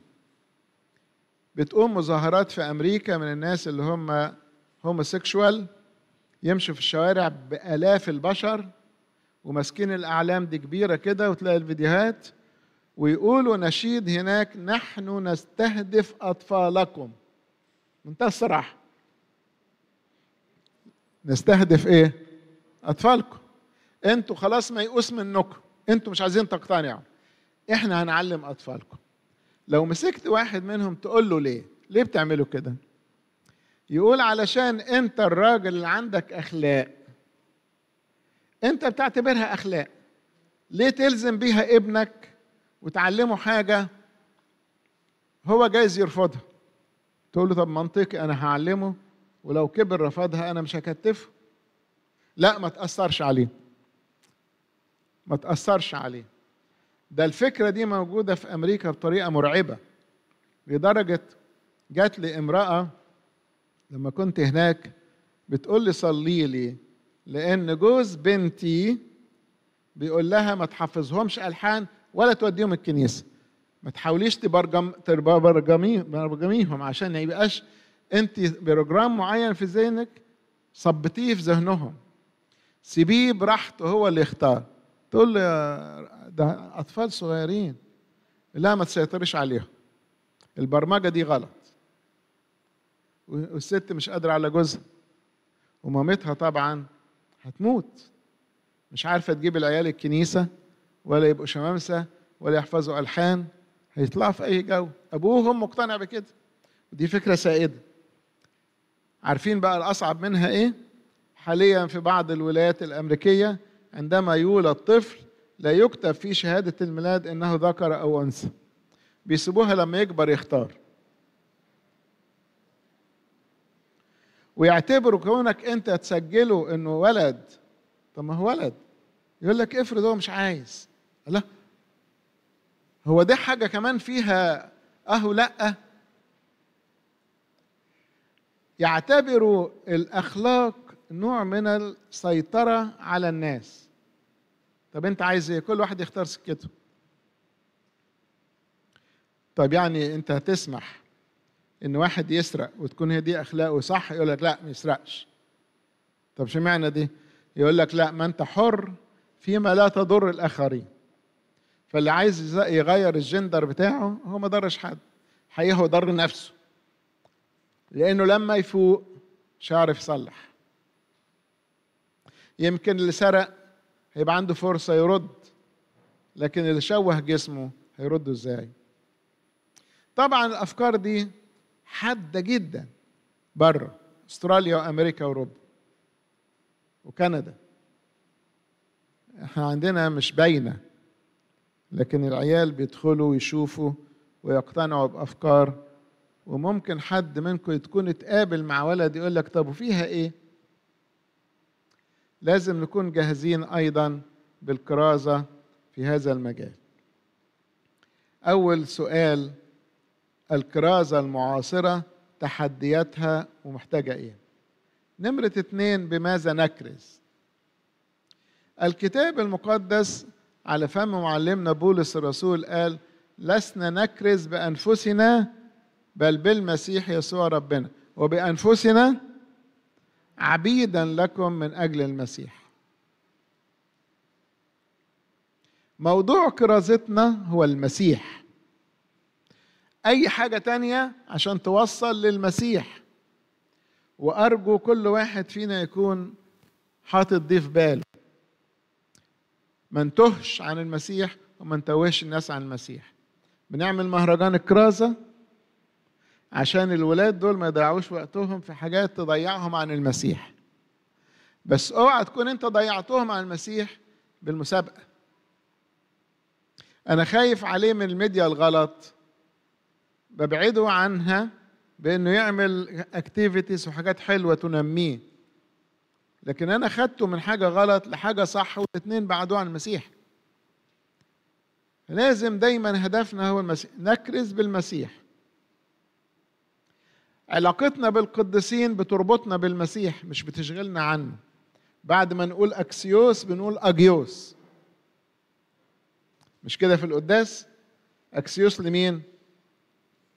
بتقوم مظاهرات في أمريكا من الناس اللي هم هوموسيكشوال يمشوا في الشوارع بآلاف البشر وماسكين الاعلام دي كبيره كده وتلاقي الفيديوهات ويقولوا نشيد هناك نحن نستهدف اطفالكم منتهى الصراحه نستهدف ايه اطفالكم انتوا خلاص ما يقوس منكم انتوا مش عايزين تقتنعوا احنا هنعلم اطفالكم لو مسكت واحد منهم تقول له ليه ليه بتعملوا كده يقول علشان انت الراجل اللي عندك اخلاق انت بتعتبرها اخلاق ليه تلزم بيها ابنك وتعلمه حاجه هو جايز يرفضها تقول له طب منطقي انا هعلمه ولو كبر رفضها انا مش هكتفه لا ما تاثرش عليه ما تاثرش عليه ده الفكره دي موجوده في امريكا بطريقه مرعبه لدرجه جات لي امراه لما كنت هناك بتقول لي صلي لي لأن جوز بنتي بيقول لها ما تحفظهمش ألحان ولا توديهم الكنيسة ما تحاوليش تبرجم تبرجميهم عشان ما يبقاش أنت بروجرام معين في ذهنك صبتيه في ذهنهم سيبيه براحته هو اللي يختار تقول له ده أطفال صغيرين لا ما تسيطرش عليهم البرمجة دي غلط والست مش قادرة على جوزها ومامتها طبعا هتموت مش عارفه تجيب العيال الكنيسه ولا يبقوا شمامسه ولا يحفظوا الحان هيطلعوا في اي جو ابوهم مقتنع بكده ودي فكره سائده عارفين بقى الاصعب منها ايه حاليا في بعض الولايات الامريكيه عندما يولد طفل لا يكتب في شهاده الميلاد انه ذكر او انثى بيسيبوها لما يكبر يختار ويعتبروا كونك انت تسجله انه ولد طب ما هو ولد يقول لك افرض هو مش عايز لا هو ده حاجة كمان فيها أهو لأ يعتبروا الأخلاق نوع من السيطرة على الناس طب أنت عايز إيه؟ كل واحد يختار سكته طب يعني أنت هتسمح ان واحد يسرق وتكون هي دي اخلاقه صح يقول لك لا ما يسرقش طب معنى دي يقول لك لا ما انت حر فيما لا تضر الاخرين فاللي عايز يغير الجندر بتاعه هو ما ضرش حد حقيقه هو ضر نفسه لانه لما يفوق مش هيعرف يصلح يمكن اللي سرق هيبقى عنده فرصه يرد لكن اللي شوه جسمه هيرده ازاي طبعا الافكار دي حاده جدا بره استراليا وامريكا واوروبا وكندا احنا عندنا مش باينه لكن العيال بيدخلوا ويشوفوا ويقتنعوا بافكار وممكن حد منكم تكون اتقابل مع ولد يقول لك طب وفيها ايه لازم نكون جاهزين ايضا بالكرازه في هذا المجال اول سؤال الكرازة المعاصرة تحدياتها ومحتاجة إيه نمرة اثنين بماذا نكرز الكتاب المقدس على فم معلمنا بولس الرسول قال لسنا نكرز بأنفسنا بل بالمسيح يسوع ربنا وبأنفسنا عبيدا لكم من أجل المسيح موضوع كرازتنا هو المسيح أي حاجة تانية عشان توصل للمسيح وأرجو كل واحد فينا يكون حاطط دي في باله ما انتهش عن المسيح وما نتوهش الناس عن المسيح بنعمل مهرجان الكرازة عشان الولاد دول ما يضيعوش وقتهم في حاجات تضيعهم عن المسيح بس اوعى تكون انت ضيعتهم عن المسيح بالمسابقة أنا خايف عليه من الميديا الغلط ببعده عنها بانه يعمل اكتيفيتيز وحاجات حلوه تنميه لكن انا خدته من حاجه غلط لحاجه صح والاثنين بعدوه عن المسيح لازم دايما هدفنا هو المسيح نكرز بالمسيح علاقتنا بالقديسين بتربطنا بالمسيح مش بتشغلنا عنه بعد ما نقول اكسيوس بنقول اجيوس مش كده في القداس اكسيوس لمين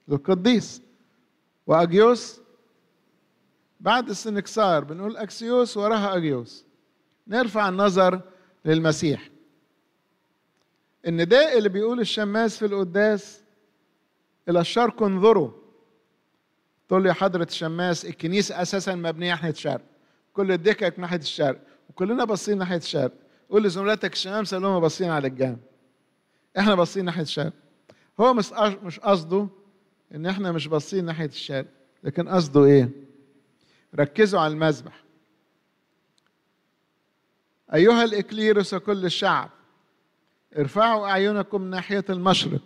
للقديس واجيوس بعد السنكسار بنقول اكسيوس وراها اجيوس نرفع النظر للمسيح النداء اللي بيقول الشماس في القداس الى الشرق انظروا تقول لي حضرة الشماس الكنيسة أساسا مبنية ناحية الشرق كل الدكك ناحية الشرق وكلنا باصين ناحية الشرق قول لزملاتك الشمام اللي باصين على الجنب احنا باصين ناحية الشرق هو مش مش قصده ان احنا مش باصين ناحيه الشرق لكن قصده ايه ركزوا على المذبح ايها الاكليروس وكل الشعب ارفعوا اعينكم ناحيه المشرق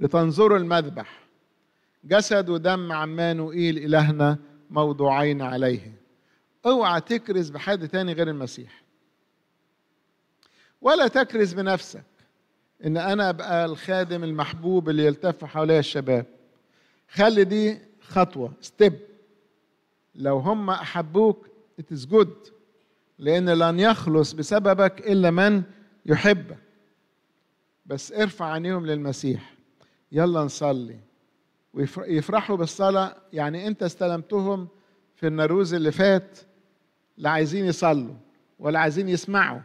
لتنظروا المذبح جسد ودم عمانوئيل الهنا موضوعين عليه اوعى تكرز بحد تاني غير المسيح ولا تكرز بنفسك ان انا ابقى الخادم المحبوب اللي يلتف حواليا الشباب خلي دي خطوة ستيب لو هم أحبوك اتس جود لأن لن يخلص بسببك إلا من يحبك بس ارفع عينيهم للمسيح يلا نصلي ويفرحوا بالصلاة يعني أنت استلمتهم في النروز اللي فات لا عايزين يصلوا ولا عايزين يسمعوا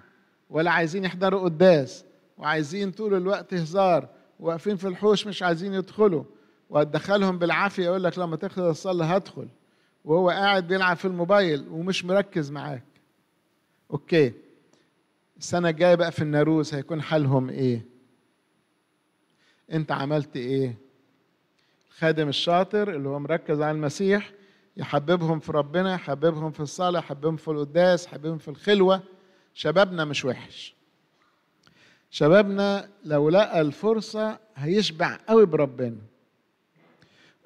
ولا عايزين يحضروا قداس وعايزين طول الوقت هزار واقفين في الحوش مش عايزين يدخلوا وادخلهم بالعافيه يقول لك لما تخلص الصلاه هدخل وهو قاعد بيلعب في الموبايل ومش مركز معاك اوكي السنه الجايه بقى في الناروس هيكون حالهم ايه انت عملت ايه الخادم الشاطر اللي هو مركز على المسيح يحببهم في ربنا يحببهم في الصلاه يحببهم في القداس يحببهم في الخلوه شبابنا مش وحش شبابنا لو لقى الفرصه هيشبع قوي بربنا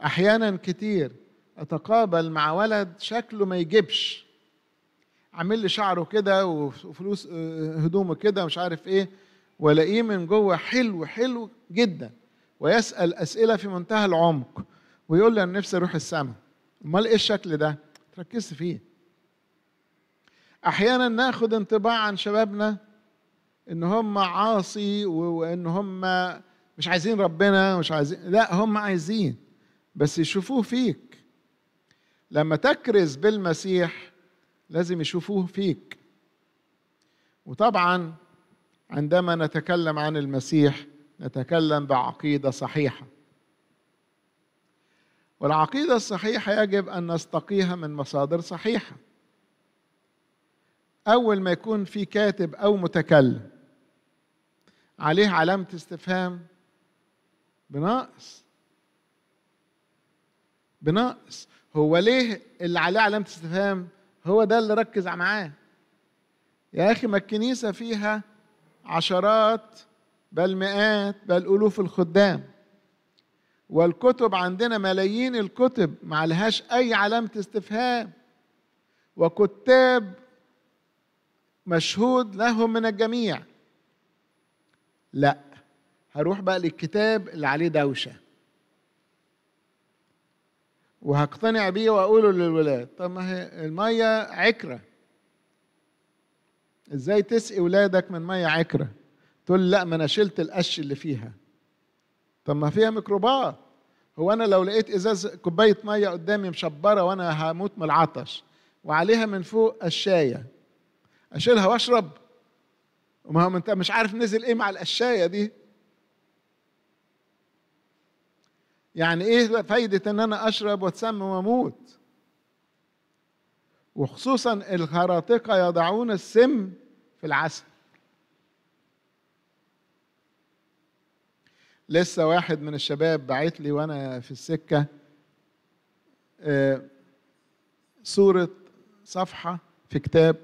احيانا كتير اتقابل مع ولد شكله ما يجيبش عامل لي شعره كده وفلوس آه، هدومه كده مش عارف ايه والاقيه من جوه حلو حلو جدا ويسال اسئله في منتهى العمق ويقول لي انا نفسي اروح السما امال ايه الشكل ده تركز فيه احيانا ناخد انطباع عن شبابنا ان هم عاصي وان هم مش عايزين ربنا مش عايزين لا هم عايزين بس يشوفوه فيك لما تكرز بالمسيح لازم يشوفوه فيك وطبعا عندما نتكلم عن المسيح نتكلم بعقيده صحيحه والعقيده الصحيحه يجب ان نستقيها من مصادر صحيحه اول ما يكون في كاتب او متكلم عليه علامه استفهام بناقص بناقص هو ليه اللي عليه علامه استفهام هو ده اللي ركز معاه يا اخي ما الكنيسه فيها عشرات بل مئات بل الوف الخدام والكتب عندنا ملايين الكتب ما عليهاش اي علامه استفهام وكتاب مشهود لهم من الجميع لا هروح بقى للكتاب اللي عليه دوشه وهقتنع بيه واقوله للولاد طب ما هي الميه عكره ازاي تسقي ولادك من ميه عكره تقول لا ما انا شلت القش اللي فيها طب ما فيها ميكروبات هو انا لو لقيت ازاز كوبايه ميه قدامي مشبره وانا هموت من العطش وعليها من فوق قشايه اشيلها واشرب وما هو انت مش عارف نزل ايه مع القشايه دي يعني ايه فايدة ان انا اشرب واتسمم واموت وخصوصا الهراطقة يضعون السم في العسل لسه واحد من الشباب بعت لي وانا في السكة آه، صورة صفحة في كتاب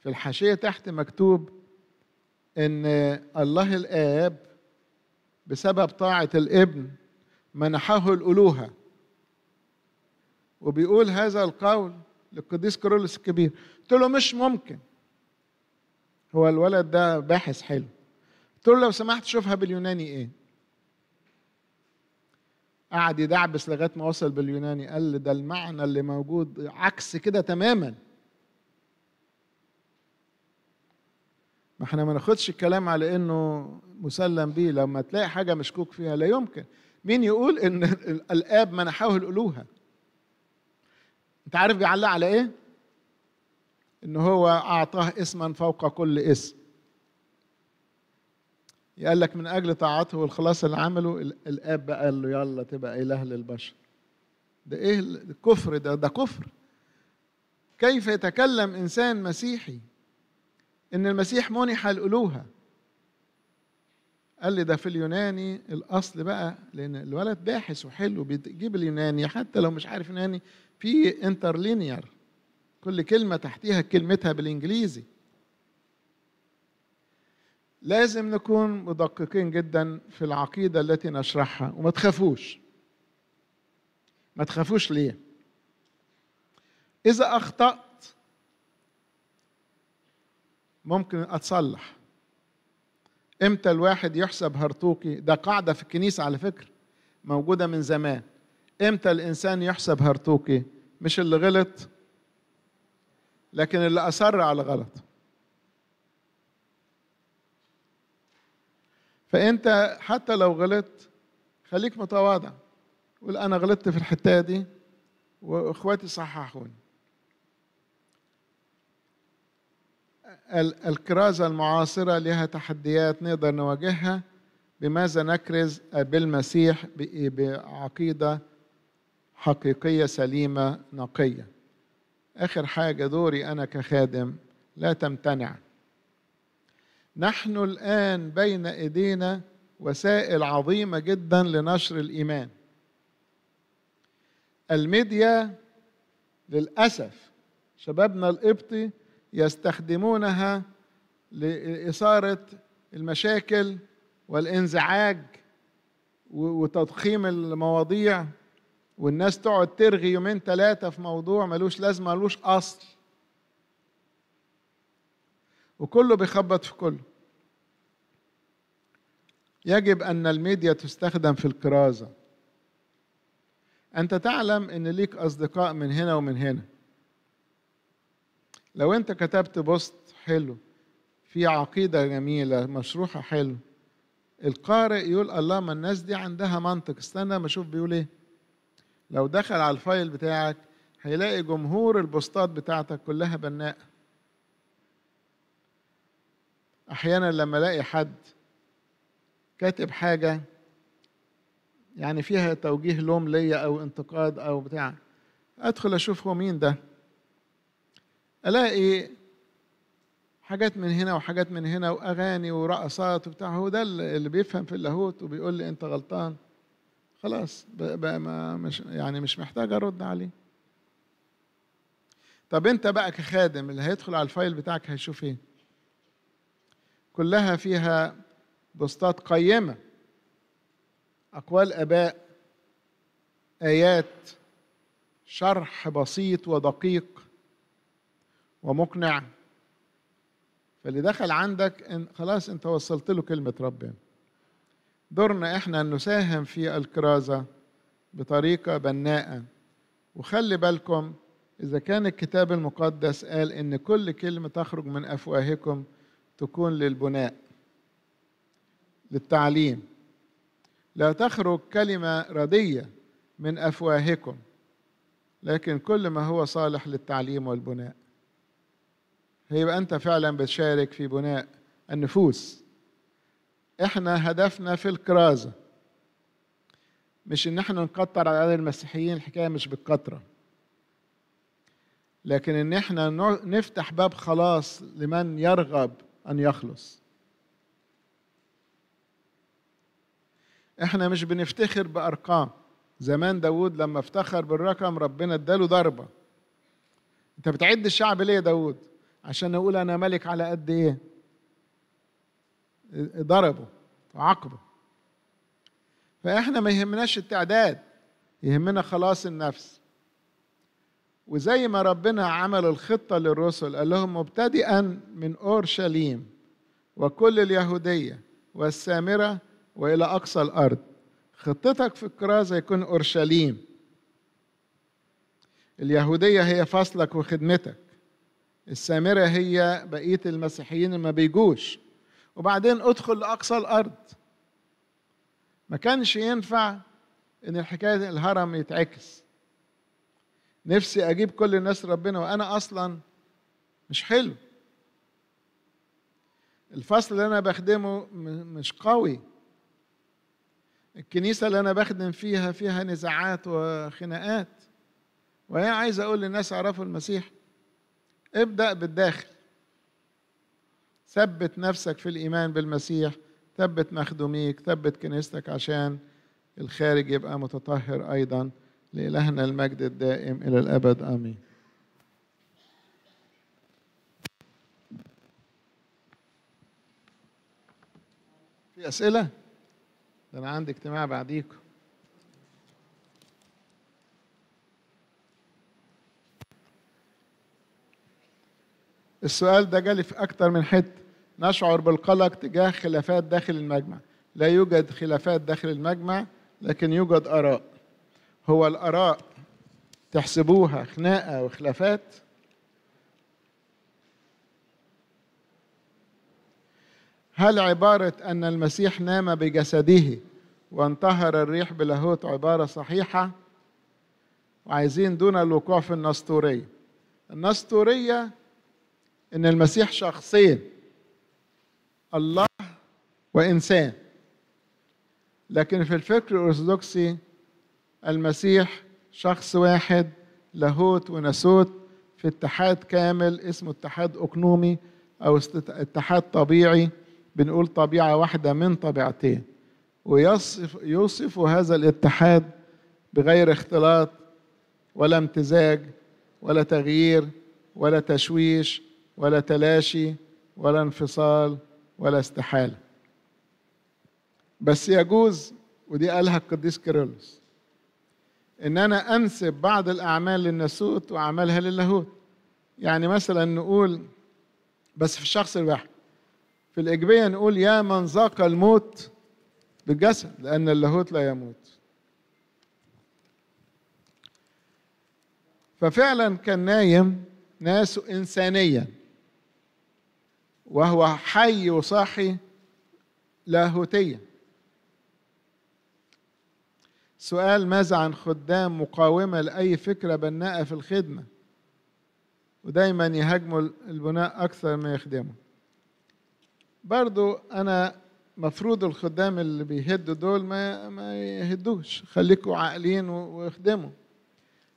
في الحاشية تحت مكتوب ان الله الآب بسبب طاعة الابن منحه الألوهة وبيقول هذا القول للقديس كرولس الكبير قلت له مش ممكن هو الولد ده باحث حلو قلت له لو سمحت شوفها باليوناني ايه قعد يدعبس لغايه ما وصل باليوناني قال لي ده المعنى اللي موجود عكس كده تماما ما احنا ما ناخدش الكلام على انه مسلم به لما تلاقي حاجة مشكوك فيها لا يمكن مين يقول إن الآب منحه الألوهة أنت عارف بيعلق على إيه؟ إن هو أعطاه اسما فوق كل اسم قال لك من أجل طاعته والخلاص اللي عمله الآب بقى قال له يلا تبقى إله للبشر ده إيه الكفر ده ده كفر كيف يتكلم إنسان مسيحي إن المسيح منح الألوهة قال لي ده في اليوناني الاصل بقى لان الولد باحث وحلو بيجيب اليوناني حتى لو مش عارف يوناني في انترلينير كل كلمه تحتيها كلمتها بالانجليزي لازم نكون مدققين جدا في العقيده التي نشرحها وما تخافوش ما تخافوش ليه اذا اخطات ممكن اتصلح امتى الواحد يحسب هرطوقي ده قاعده في الكنيسه على فكره موجوده من زمان امتى الانسان يحسب هرطوقي مش اللي غلط لكن اللي اصر على غلط فانت حتى لو غلطت خليك متواضع قول انا غلطت في الحته دي واخواتي صححوني الكرازة المعاصرة لها تحديات نقدر نواجهها بماذا نكرز بالمسيح بعقيدة حقيقية سليمة نقية آخر حاجة دوري أنا كخادم لا تمتنع نحن الآن بين إيدينا وسائل عظيمة جدا لنشر الإيمان الميديا للأسف شبابنا القبطي يستخدمونها لإثارة المشاكل والانزعاج وتضخيم المواضيع والناس تقعد ترغي يومين ثلاثة في موضوع ملوش لازمة ملوش أصل وكله بيخبط في كله يجب أن الميديا تستخدم في الكرازة أنت تعلم أن ليك أصدقاء من هنا ومن هنا لو انت كتبت بوست حلو في عقيده جميله مشروحه حلو القارئ يقول الله ما الناس دي عندها منطق استنى ما اشوف بيقول ايه لو دخل على الفايل بتاعك هيلاقي جمهور البوستات بتاعتك كلها بناء احيانا لما الاقي حد كاتب حاجه يعني فيها توجيه لوم ليا او انتقاد او بتاع ادخل اشوف هو مين ده الاقي حاجات من هنا وحاجات من هنا واغاني ورقصات وبتاع هو ده اللي بيفهم في اللاهوت وبيقول لي انت غلطان خلاص بقى ما مش يعني مش محتاج ارد عليه طب انت بقى كخادم اللي هيدخل على الفايل بتاعك هيشوف ايه كلها فيها بوستات قيمه اقوال اباء ايات شرح بسيط ودقيق ومقنع فاللي دخل عندك إن خلاص انت وصلت له كلمة ربنا دورنا احنا ان نساهم في الكرازة بطريقة بناءة وخلي بالكم إذا كان الكتاب المقدس قال إن كل كلمة تخرج من أفواهكم تكون للبناء للتعليم لا تخرج كلمة ردية من أفواهكم لكن كل ما هو صالح للتعليم والبناء يبقى أنت فعلا بتشارك في بناء النفوس إحنا هدفنا في الكرازة مش إن إحنا نكتر على المسيحيين الحكاية مش بالكترة لكن إن إحنا نفتح باب خلاص لمن يرغب أن يخلص إحنا مش بنفتخر بأرقام زمان داود لما افتخر بالرقم ربنا اداله ضربة انت بتعد الشعب ليه يا داود عشان اقول انا ملك على قد ايه ضربه وعاقبه فاحنا ما يهمناش التعداد يهمنا خلاص النفس وزي ما ربنا عمل الخطة للرسل قال لهم مبتدئا من أورشليم وكل اليهودية والسامرة وإلى أقصى الأرض خطتك في الكرازة يكون أورشليم اليهودية هي فصلك وخدمتك السامرة هي بقية المسيحيين ما بيجوش وبعدين ادخل لأقصى الأرض ما كانش ينفع إن الحكاية الهرم يتعكس نفسي أجيب كل الناس ربنا وأنا أصلا مش حلو الفصل اللي أنا بخدمه مش قوي الكنيسة اللي أنا بخدم فيها فيها نزاعات وخناقات وانا عايز أقول للناس اعرفوا المسيح ابدأ بالداخل ثبت نفسك في الإيمان بالمسيح ثبت مخدوميك ثبت كنيستك عشان الخارج يبقى متطهر أيضا لإلهنا المجد الدائم إلى الأبد آمين في أسئلة؟ ده أنا عندي اجتماع بعديكم السؤال ده جالي في أكتر من حتة نشعر بالقلق تجاه خلافات داخل المجمع لا يوجد خلافات داخل المجمع لكن يوجد آراء هو الآراء تحسبوها خناقة وخلافات هل عبارة أن المسيح نام بجسده وانتهر الريح بلاهوت عبارة صحيحة وعايزين دون الوقوع في النسطورية النسطورية ان المسيح شخصين الله وانسان لكن في الفكر الارثوذكسي المسيح شخص واحد لاهوت وناسوت في اتحاد كامل اسمه اتحاد اقنومي او اتحاد طبيعي بنقول طبيعه واحده من طبيعتين ويصف يوصف هذا الاتحاد بغير اختلاط ولا امتزاج ولا تغيير ولا تشويش ولا تلاشي ولا انفصال ولا استحاله بس يجوز ودي قالها القديس كيرلس ان انا انسب بعض الاعمال للناسوت واعمالها للاهوت يعني مثلا نقول بس في الشخص الواحد في الاجبيه نقول يا من ذاق الموت بالجسد لان اللاهوت لا يموت ففعلا كان نايم ناس انسانيا وهو حي وصاحي لاهوتيا سؤال ماذا عن خدام مقاومة لأي فكرة بناءة في الخدمة ودايما يهاجموا البناء أكثر ما يخدموا برضو أنا مفروض الخدام اللي بيهدوا دول ما ما يهدوش خليكوا عاقلين واخدموا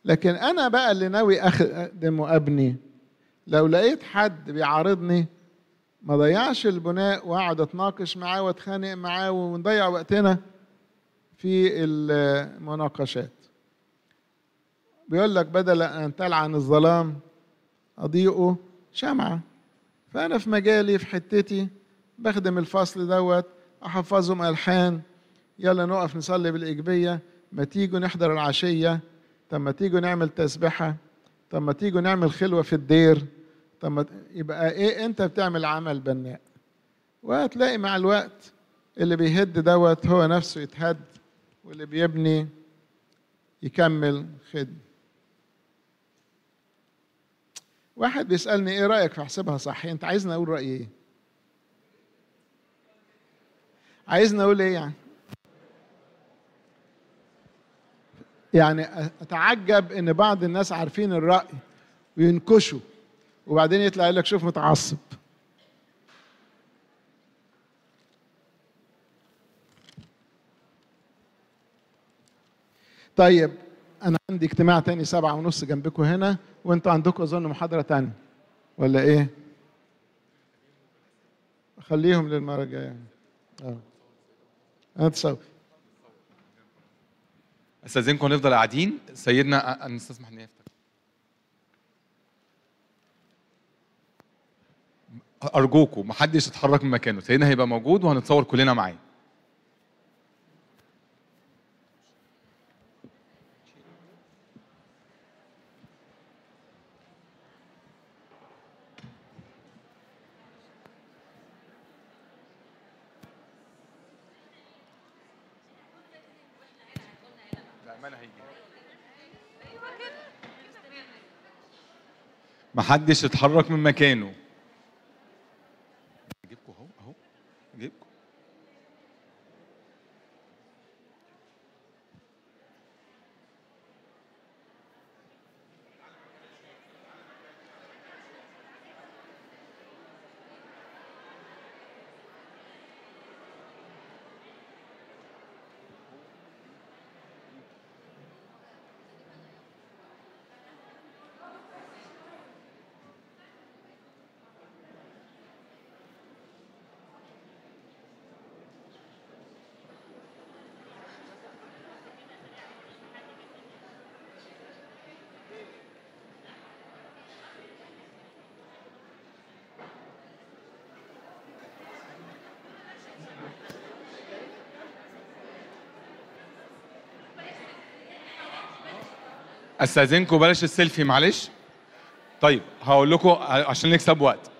لكن أنا بقى اللي ناوي أخدم وأبني لو لقيت حد بيعارضني ما ضيعش البناء وقعد اتناقش معاه واتخانق معاه ونضيع وقتنا في المناقشات بيقول لك بدل ان تلعن الظلام اضيئه شمعه فانا في مجالي في حتتي بخدم الفصل دوت احفظهم الحان يلا نقف نصلي بالاجبيه ما تيجوا نحضر العشيه طب ما تيجوا نعمل تسبحه طب ما تيجوا نعمل خلوه في الدير طب يبقى ايه انت بتعمل عمل بناء وهتلاقي مع الوقت اللي بيهد دوت هو نفسه يتهد واللي بيبني يكمل خدمة واحد بيسألني ايه رأيك في حسابها صح انت عايزني اقول رأيي ايه عايزني اقول ايه يعني يعني اتعجب ان بعض الناس عارفين الرأي وينكشوا وبعدين يطلع يقول لك شوف متعصب طيب انا عندي اجتماع تاني سبعة ونص جنبكم هنا وانتوا عندكم اظن محاضرة تانية ولا ايه خليهم للمرة الجاية اه اتصور استاذنكم نفضل قاعدين سيدنا ان استسمح اني يفتح ارجوكم محدش يتحرك من مكانه سيدنا هيبقى موجود وهنتصور كلنا معاه محدش يتحرك من مكانه استاذنكم بلاش السيلفي معلش طيب هقول لكم عشان نكسب وقت